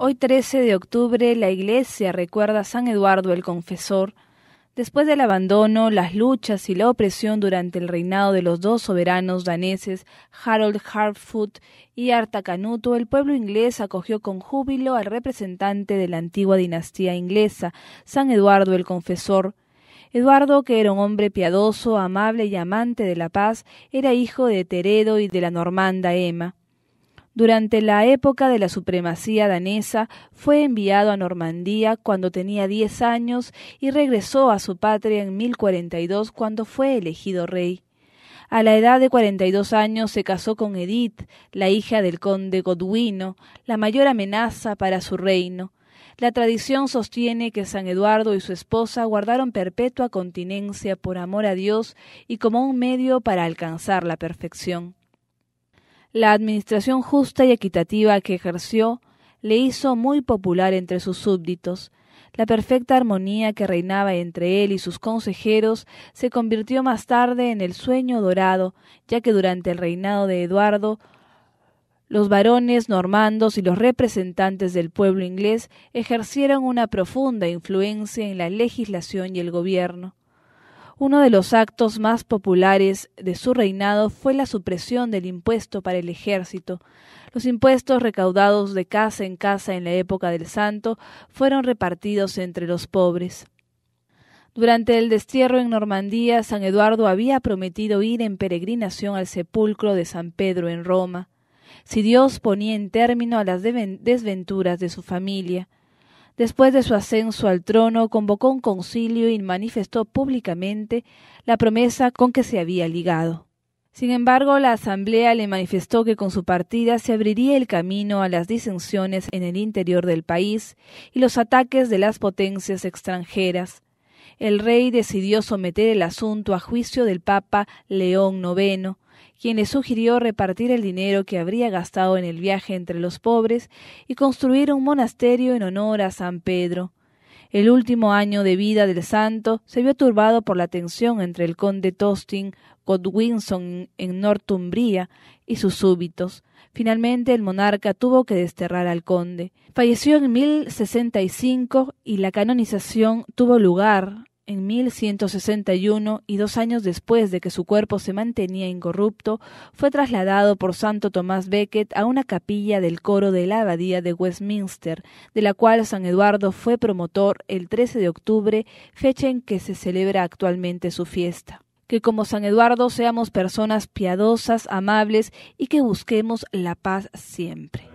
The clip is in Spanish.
Hoy 13 de octubre la Iglesia recuerda a San Eduardo el Confesor. Después del abandono, las luchas y la opresión durante el reinado de los dos soberanos daneses Harold Harfoot y Artacanuto, el pueblo inglés acogió con júbilo al representante de la antigua dinastía inglesa, San Eduardo el Confesor. Eduardo, que era un hombre piadoso, amable y amante de la paz, era hijo de Teredo y de la normanda Emma. Durante la época de la supremacía danesa fue enviado a Normandía cuando tenía diez años y regresó a su patria en 1042 cuando fue elegido rey. A la edad de 42 años se casó con Edith, la hija del conde Godwino, la mayor amenaza para su reino. La tradición sostiene que San Eduardo y su esposa guardaron perpetua continencia por amor a Dios y como un medio para alcanzar la perfección. La administración justa y equitativa que ejerció le hizo muy popular entre sus súbditos. La perfecta armonía que reinaba entre él y sus consejeros se convirtió más tarde en el sueño dorado, ya que durante el reinado de Eduardo los varones normandos y los representantes del pueblo inglés ejercieron una profunda influencia en la legislación y el gobierno. Uno de los actos más populares de su reinado fue la supresión del impuesto para el ejército. Los impuestos recaudados de casa en casa en la época del santo fueron repartidos entre los pobres. Durante el destierro en Normandía, San Eduardo había prometido ir en peregrinación al sepulcro de San Pedro en Roma, si Dios ponía en término a las desventuras de su familia. Después de su ascenso al trono, convocó un concilio y manifestó públicamente la promesa con que se había ligado. Sin embargo, la Asamblea le manifestó que con su partida se abriría el camino a las disensiones en el interior del país y los ataques de las potencias extranjeras, el rey decidió someter el asunto a juicio del Papa León IX, quien le sugirió repartir el dinero que habría gastado en el viaje entre los pobres y construir un monasterio en honor a San Pedro. El último año de vida del santo se vio turbado por la tensión entre el conde Tostin, Godwinson en Northumbria y sus súbditos. Finalmente el monarca tuvo que desterrar al conde. Falleció en 1065 y la canonización tuvo lugar en 1161 y dos años después de que su cuerpo se mantenía incorrupto, fue trasladado por Santo Tomás Becket a una capilla del coro de la abadía de Westminster, de la cual San Eduardo fue promotor el 13 de octubre, fecha en que se celebra actualmente su fiesta que como San Eduardo seamos personas piadosas, amables y que busquemos la paz siempre.